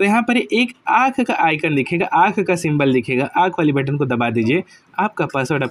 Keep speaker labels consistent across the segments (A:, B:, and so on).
A: तो यहाँ पर एक आँख का आइकन दिखेगा आँख का सिंबल दिखेगा आँख वाली बटन को दबा दीजिए आपका पासवर्ड अप...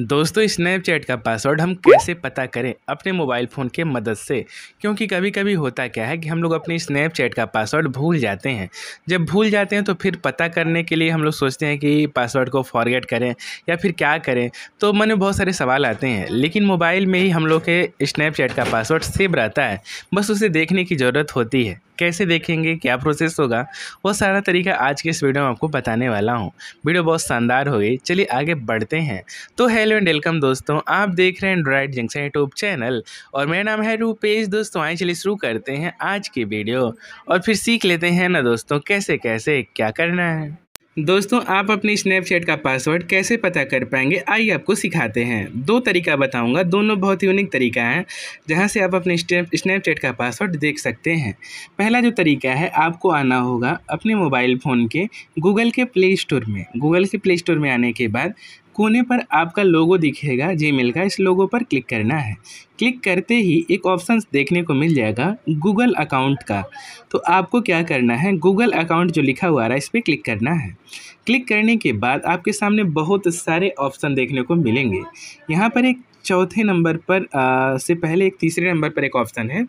A: दोस्तों स्नैपचैट का पासवर्ड हम कैसे पता करें अपने मोबाइल फ़ोन के मदद से क्योंकि कभी कभी होता क्या है कि हम लोग अपने स्नैपचैट का पासवर्ड भूल जाते हैं जब भूल जाते हैं तो फिर पता करने के लिए हम लोग सोचते हैं कि पासवर्ड को फॉरगेट करें या फिर क्या करें तो मन में बहुत सारे सवाल आते हैं लेकिन मोबाइल में ही हम लोग के स्नैपचैट का पासवर्ड सेव रहता है बस उसे देखने की ज़रूरत होती है कैसे देखेंगे क्या प्रोसेस होगा वो सारा तरीका आज के इस वीडियो में आपको बताने वाला हूँ वीडियो बहुत शानदार हो गई चलिए आगे बढ़ते हैं तो हेलो एंड वेलकम दोस्तों आप देख रहे हैं एंड्रॉयड जंक्शन यूट्यूब चैनल और मेरा नाम है रूपेश दोस्तों आए चलिए शुरू करते हैं आज की वीडियो और फिर सीख लेते हैं ना दोस्तों कैसे कैसे क्या करना है दोस्तों आप अपने स्नैपचैट का पासवर्ड कैसे पता कर पाएंगे आइए आपको सिखाते हैं दो तरीका बताऊंगा दोनों बहुत ही यूनिक तरीका है जहां से आप अपने स्नैपचैट का पासवर्ड देख सकते हैं पहला जो तरीका है आपको आना होगा अपने मोबाइल फ़ोन के गूगल के प्ले स्टोर में गूगल के प्ले स्टोर में आने के बाद कोने पर आपका लोगो दिखेगा जीमेल का इस लोगो पर क्लिक करना है क्लिक करते ही एक ऑप्शन देखने को मिल जाएगा गूगल अकाउंट का तो आपको क्या करना है गूगल अकाउंट जो लिखा हुआ रहा है इस पर क्लिक करना है क्लिक करने के बाद आपके सामने बहुत सारे ऑप्शन देखने को मिलेंगे यहाँ पर एक चौथे नंबर पर आ, से पहले एक तीसरे नंबर पर एक ऑप्शन है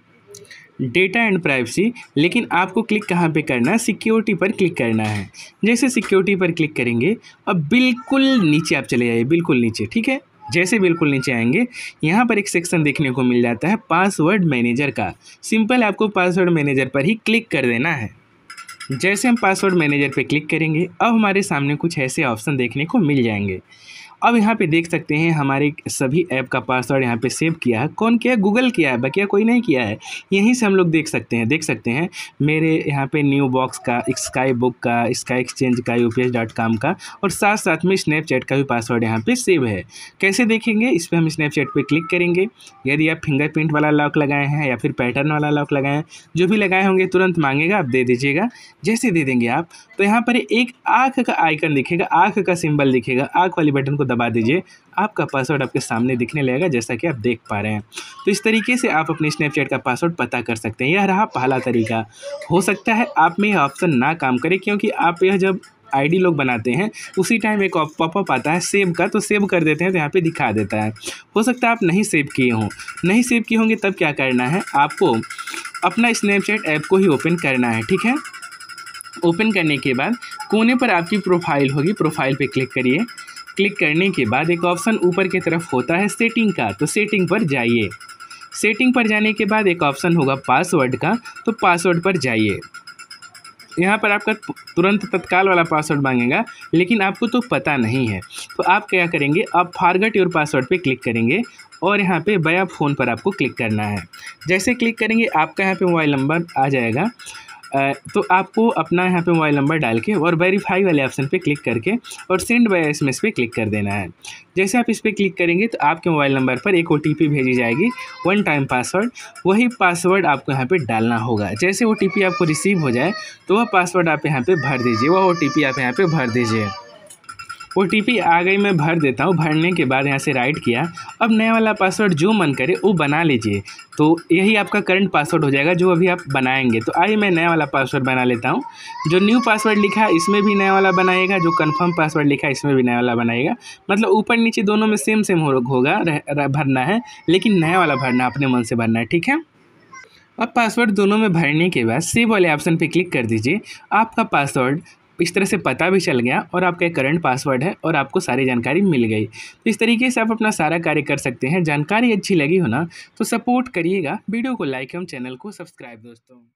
A: डेटा एंड प्राइवेसी लेकिन आपको क्लिक कहाँ पे करना है सिक्योरिटी पर क्लिक करना है जैसे सिक्योरिटी पर क्लिक करेंगे अब बिल्कुल नीचे आप चले जाइए बिल्कुल नीचे ठीक है जैसे बिल्कुल नीचे आएंगे यहाँ पर एक सेक्शन देखने को मिल जाता है पासवर्ड मैनेजर का सिंपल आपको पासवर्ड मैनेजर पर ही क्लिक कर देना है जैसे हम पासवर्ड मैनेजर पर क्लिक करेंगे अब हमारे सामने कुछ ऐसे ऑप्शन देखने को मिल जाएंगे अब यहाँ पे देख सकते हैं हमारे सभी ऐप का पासवर्ड यहाँ पे सेव किया है कौन किया है गूगल किया है बाकी कोई नहीं किया है यहीं से हम लोग देख सकते हैं देख सकते हैं मेरे यहाँ पे न्यू बॉक्स का स्काई बुक का स्काई एक्सचेंज का यू का और साथ साथ में स्नैपचैट का भी पासवर्ड यहाँ पर सेव है कैसे देखेंगे इस पर हम स्नैपचैट पर क्लिक करेंगे यदि आप फिंगरप्रिंट वाला लॉक लगाए हैं या फिर पैटर्न वाला लॉक लगाए हैं जो भी लगाए होंगे तुरंत मांगेगा आप दे दीजिएगा जैसे दे देंगे आप तो यहाँ पर एक आँख का आइकन दिखेगा आँख का सिंबल दिखेगा आँख वाली बटन को दबा दीजिए आपका पासवर्ड आपके सामने दिखने लगेगा जैसा कि आप देख पा रहे हैं तो इस तरीके से आप अपने स्नैपचैट का पासवर्ड पता कर सकते हैं यह रहा पहला तरीका हो सकता है आप में यह ऑप्शन ना काम करे क्योंकि आप यह जब आईडी लोग बनाते हैं उसी टाइम एक पॉपअप आता है सेव का तो सेव कर देते हैं तो यहाँ पे दिखा देता है हो सकता है आप नहीं सेव किए हों नहीं सेव किए होंगे तब क्या करना है आपको अपना स्नैपचैट ऐप को ही ओपन करना है ठीक है ओपन करने के बाद कोने पर आपकी प्रोफाइल होगी प्रोफाइल पे क्लिक करिए क्लिक करने के बाद एक ऑप्शन ऊपर की तरफ होता है सेटिंग का तो सेटिंग पर जाइए सेटिंग पर जाने के बाद एक ऑप्शन होगा पासवर्ड का तो पासवर्ड पर जाइए यहाँ पर आपका तुरंत तत्काल वाला पासवर्ड मांगेगा लेकिन आपको तो पता नहीं है तो आप क्या करेंगे आप फारगट योर पासवर्ड पे क्लिक करेंगे और यहाँ पे बया फ़ोन पर आपको क्लिक करना है जैसे क्लिक करेंगे आपका यहाँ पे मोबाइल नंबर आ जाएगा तो आपको अपना यहाँ पे मोबाइल नंबर डाल के और वेरीफाई वाले ऑप्शन पे क्लिक करके और सेंड बाय एस एम पे क्लिक कर देना है जैसे आप इस पर क्लिक करेंगे तो आपके मोबाइल नंबर पर एक ओ भेजी जाएगी वन टाइम पासवर्ड वही पासवर्ड आपको यहाँ पर डालना होगा जैसे ओ आपको रिसीव हो जाए तो वह पासवर्ड आप यहाँ पर भर दीजिए वह ओ आप यहाँ पर भर दीजिए ओ आ गई मैं भर देता हूँ भरने के बाद यहाँ से राइट किया अब नया वाला पासवर्ड जो मन करे वो बना लीजिए तो यही आपका करंट पासवर्ड हो जाएगा जो अभी आप बनाएंगे तो आइए मैं नया वाला पासवर्ड बना लेता हूँ जो न्यू पासवर्ड लिखा है इसमें भी नया वाला बनाएगा जो कन्फर्म पासवर्ड लिखा है इसमें भी नया वाला बनाएगा मतलब ऊपर नीचे दोनों में सेम सेम होगा भरना है लेकिन नया वाला भरना अपने मन से भरना है ठीक है अब पासवर्ड दोनों में भरने के बाद सेव वाले ऑप्शन पर क्लिक कर दीजिए आपका पासवर्ड इस तरह से पता भी चल गया और आपका एक करंट पासवर्ड है और आपको सारी जानकारी मिल गई तो इस तरीके से आप अपना सारा कार्य कर सकते हैं जानकारी अच्छी लगी हो ना तो सपोर्ट करिएगा वीडियो को लाइक एवं चैनल को सब्सक्राइब दोस्तों